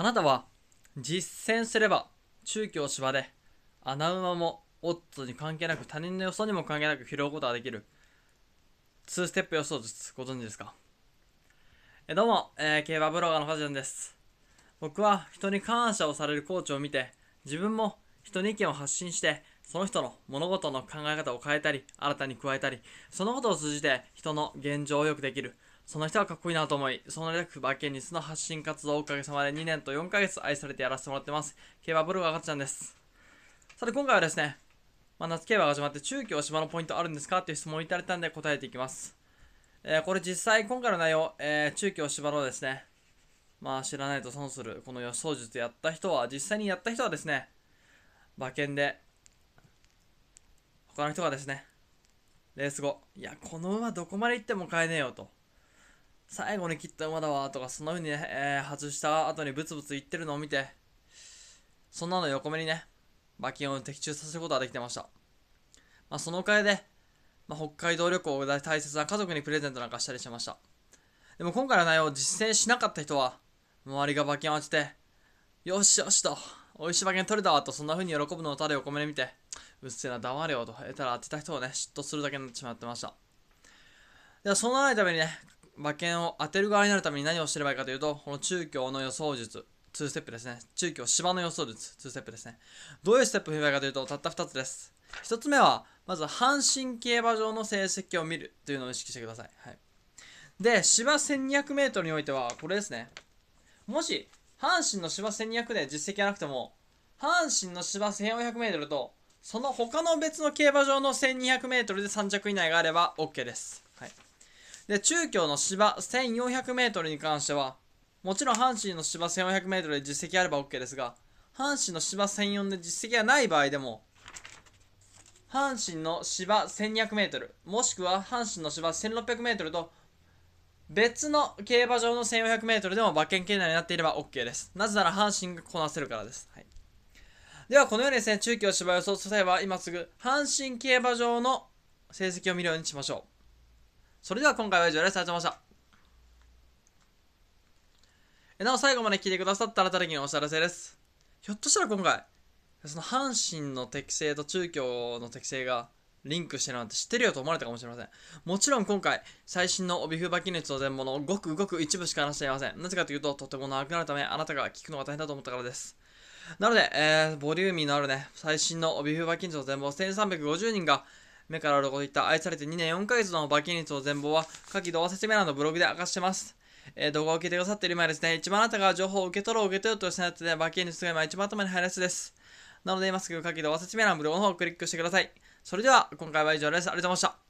あなたは実践すれば中京芝で穴馬もオッズに関係なく他人の予想にも関係なく拾うことができる2ステップ予想術ご存知ですかえどうも、えー、競馬ブロガーのファジョンです僕は人に感謝をされるコーチを見て自分も人に意見を発信してその人の物事の考え方を変えたり新たに加えたりそのことを通じて人の現状を良くできるその人はかっこいいなと思い、その略、馬券ニスの発信活動をおかげさまで2年と4ヶ月愛されてやらせてもらってます。競馬ブログ赤ちゃんです。さて今回はですね、まあ、夏競馬が始まって中京芝のポイントあるんですかっていう質問をいただいたんで答えていきます。えー、これ実際今回の内容、えー、中京芝のですね、まあ知らないと損するこの予想術やった人は、実際にやった人はですね、馬券で、他の人がですね、レース後、いや、この馬どこまで行っても買えねえよと。最後に切った馬だわとかそんな風にね、えー、外した後にブツブツ言ってるのを見てそんなの横目にね馬券を的中させることができてました、まあ、そのおかげで、まあ、北海道旅行を大切な家族にプレゼントなんかしたりしましたでも今回の内容を実践しなかった人は周りが馬券を当ててよしよしと美味しい馬券取れたわとそんな風に喜ぶのをただ横目に見てうっせえな黙れよと得たら当てた人をね嫉妬するだけになってしまってましたではそのないためにね馬券を当てる側になるために何をしてればいいかというと、この中京の予想術、2ステップですね。中京芝の予想術、2ステップですね。どういうステップを踏めばいいかというと、たった2つです。1つ目は、まず阪神競馬場の成績を見るというのを意識してください。はい、で、芝 1200m においては、これですね。もし、阪神の芝1200で実績がなくても、阪神の芝 1400m と、その他の別の競馬場の 1200m で3着以内があれば OK です。で、中京の芝 1400m に関しては、もちろん阪神の芝 1400m で実績あれば OK ですが、阪神の芝1004で実績がない場合でも、阪神の芝 1200m、もしくは阪神の芝 1600m と、別の競馬場の 1400m でも馬券圏内になっていれば OK です。なぜなら阪神がこなせるからです。はい、では、このようにですね、中京芝予想すれば、今すぐ阪神競馬場の成績を見るようにしましょう。それでは今回は以上です。ありがとうございました。なお最後まで聞いてくださったら誰にお知らせです。ひょっとしたら今回、その阪神の適性と中京の適性がリンクしてるなんて知ってるよと思われたかもしれません。もちろん今回、最新の帯風馬記熱の全物をごくごく一部しか話していません。なぜかというと、とても長くなるため、あなたが聞くのが大変だと思ったからです。なので、えー、ボリューミーのあるね、最新の帯風馬記熱の全貌1350人が、目から鱗といった愛されて2年4ヶ月の罰金率の全貌は、下記動画説明欄のブログで明かしてます。えー、動画を聞いてくださっている今ですね、一番あなたが情報を受け取ろう、受け取ろうとしないつで、罰金率が今一番頭に入るやつです。なので今すぐ下記動画説明欄のブログの方をクリックしてください。それでは、今回は以上です。ありがとうございました。